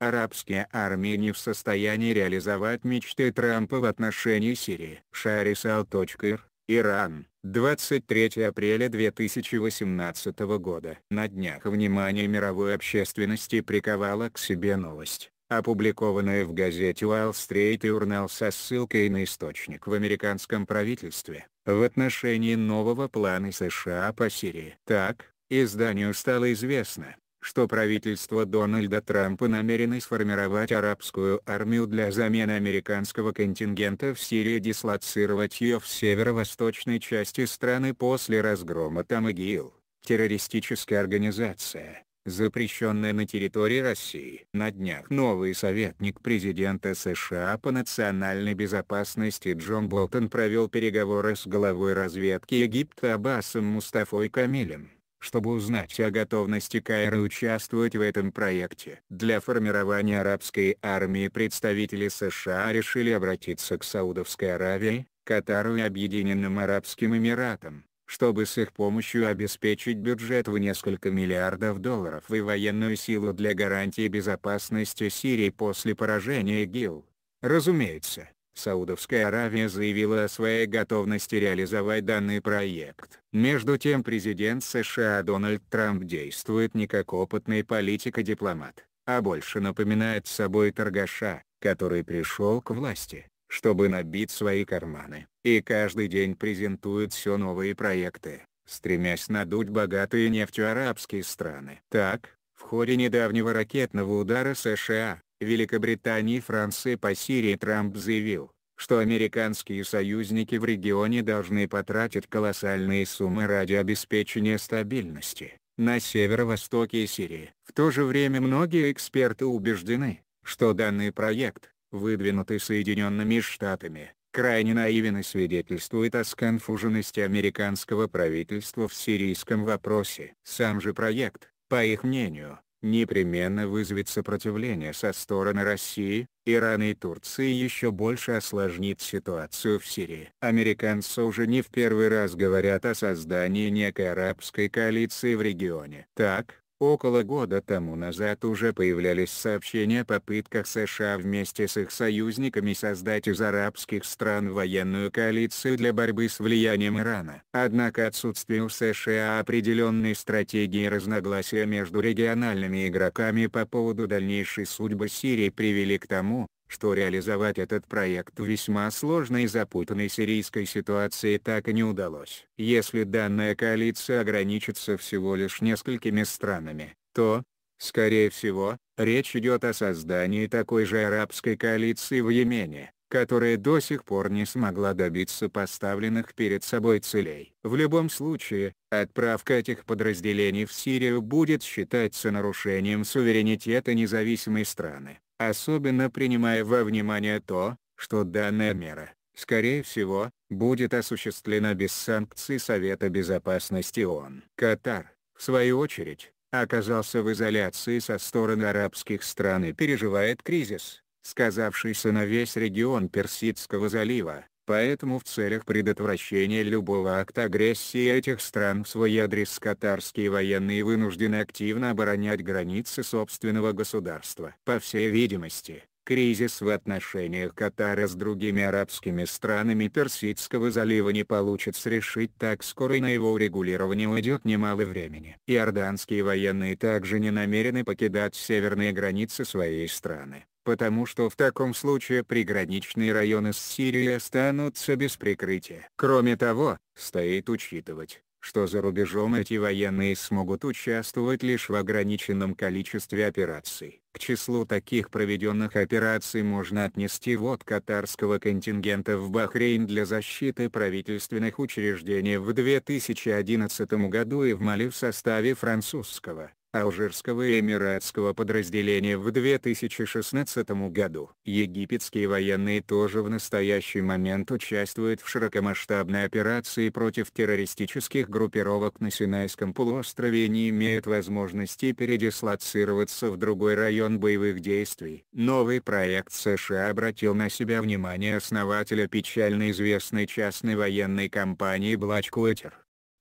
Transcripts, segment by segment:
арабские армии не в состоянии реализовать мечты Трампа в отношении Сирии. Шарисал.ир, Иран, 23 апреля 2018 года. На днях внимание мировой общественности приковала к себе новость опубликованная в газете Wall Street Journal со ссылкой на источник в американском правительстве, в отношении нового плана США по Сирии. Так, изданию стало известно, что правительство Дональда Трампа намерено сформировать арабскую армию для замены американского контингента в Сирии и дислоцировать ее в северо-восточной части страны после разгрома там ИГИЛ, террористическая организация, запрещенная на территории России. На днях новый советник президента США по национальной безопасности Джон Болтон провел переговоры с главой разведки Египта Аббасом Мустафой Камилем чтобы узнать о готовности Каира участвовать в этом проекте. Для формирования арабской армии представители США решили обратиться к Саудовской Аравии, Катару и Объединенным Арабским Эмиратам, чтобы с их помощью обеспечить бюджет в несколько миллиардов долларов и военную силу для гарантии безопасности Сирии после поражения ИГИЛ. Разумеется, Саудовская Аравия заявила о своей готовности реализовать данный проект. Между тем президент США Дональд Трамп действует не как опытный политик и дипломат, а больше напоминает собой торгаша, который пришел к власти, чтобы набить свои карманы, и каждый день презентует все новые проекты, стремясь надуть богатые нефтью арабские страны. Так, в ходе недавнего ракетного удара США, Великобритании, и Франции по Сирии Трамп заявил, что американские союзники в регионе должны потратить колоссальные суммы ради обеспечения стабильности на северо-востоке Сирии. В то же время многие эксперты убеждены, что данный проект, выдвинутый Соединенными Штатами, крайне наивен и свидетельствует о сконфуженности американского правительства в сирийском вопросе. Сам же проект, по их мнению, непременно вызовет сопротивление со стороны России, Ирана и Турции еще больше осложнит ситуацию в Сирии. Американцы уже не в первый раз говорят о создании некой арабской коалиции в регионе. Так, Около года тому назад уже появлялись сообщения о попытках США вместе с их союзниками создать из арабских стран военную коалицию для борьбы с влиянием Ирана. Однако отсутствие у США определенной стратегии и разногласия между региональными игроками по поводу дальнейшей судьбы Сирии привели к тому, что реализовать этот проект в весьма сложной и запутанной сирийской ситуации так и не удалось. Если данная коалиция ограничится всего лишь несколькими странами, то, скорее всего, речь идет о создании такой же арабской коалиции в Йемене, которая до сих пор не смогла добиться поставленных перед собой целей. В любом случае, отправка этих подразделений в Сирию будет считаться нарушением суверенитета независимой страны особенно принимая во внимание то, что данная мера, скорее всего, будет осуществлена без санкций Совета Безопасности ООН. Катар, в свою очередь, оказался в изоляции со стороны арабских стран и переживает кризис, сказавшийся на весь регион Персидского залива, Поэтому в целях предотвращения любого акта агрессии этих стран в свой адрес катарские военные вынуждены активно оборонять границы собственного государства. По всей видимости, кризис в отношениях Катара с другими арабскими странами Персидского залива не получится решить так скоро и на его урегулирование уйдет немало времени. Иорданские военные также не намерены покидать северные границы своей страны потому что в таком случае приграничные районы с Сирией останутся без прикрытия. Кроме того, стоит учитывать, что за рубежом эти военные смогут участвовать лишь в ограниченном количестве операций. К числу таких проведенных операций можно отнести вот катарского контингента в Бахрейн для защиты правительственных учреждений в 2011 году и в Мали в составе французского Алжирского и Эмиратского подразделения в 2016 году. Египетские военные тоже в настоящий момент участвуют в широкомасштабной операции против террористических группировок на Синайском полуострове и не имеют возможности передислоцироваться в другой район боевых действий. Новый проект США обратил на себя внимание основателя печально известной частной военной компании Blackwater.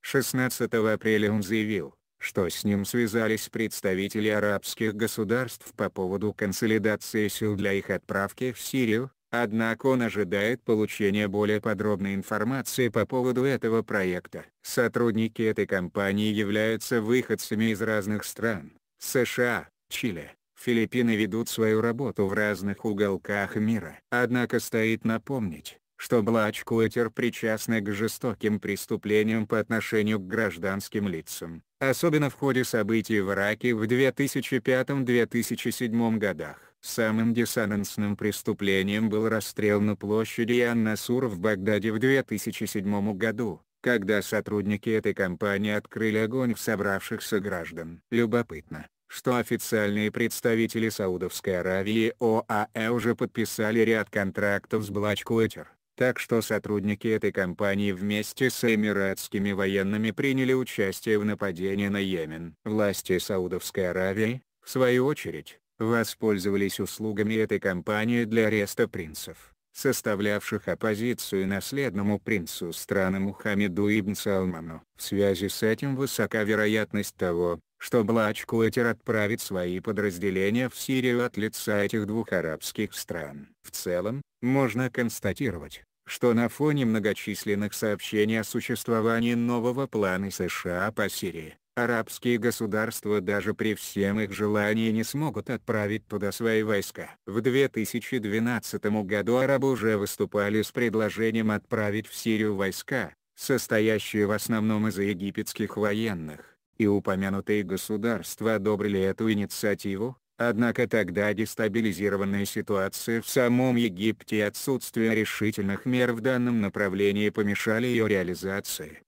16 апреля он заявил, что с ним связались представители арабских государств по поводу консолидации сил для их отправки в Сирию, однако он ожидает получения более подробной информации по поводу этого проекта. Сотрудники этой компании являются выходцами из разных стран, США, Чили, Филиппины ведут свою работу в разных уголках мира. Однако стоит напомнить, что Блачкуэтер причастны к жестоким преступлениям по отношению к гражданским лицам, особенно в ходе событий в Ираке в 2005-2007 годах. Самым диссонансным преступлением был расстрел на площади Яннасур в Багдаде в 2007 году, когда сотрудники этой компании открыли огонь в собравшихся граждан. Любопытно, что официальные представители Саудовской Аравии ОАЭ уже подписали ряд контрактов с Блачкуэтер, так что сотрудники этой компании вместе с эмиратскими военными приняли участие в нападении на Йемен. Власти Саудовской Аравии, в свою очередь, воспользовались услугами этой компании для ареста принцев, составлявших оппозицию наследному принцу страны Мухаммеду Ибн Салману. В связи с этим высока вероятность того, что Блачкуэтер отправит свои подразделения в Сирию от лица этих двух арабских стран. В целом, можно констатировать, что на фоне многочисленных сообщений о существовании нового плана США по Сирии, арабские государства даже при всем их желании не смогут отправить туда свои войска. В 2012 году арабы уже выступали с предложением отправить в Сирию войска, состоящие в основном из египетских военных, и упомянутые государства одобрили эту инициативу, Однако тогда дестабилизированная ситуация в самом Египте и отсутствие решительных мер в данном направлении помешали ее реализации.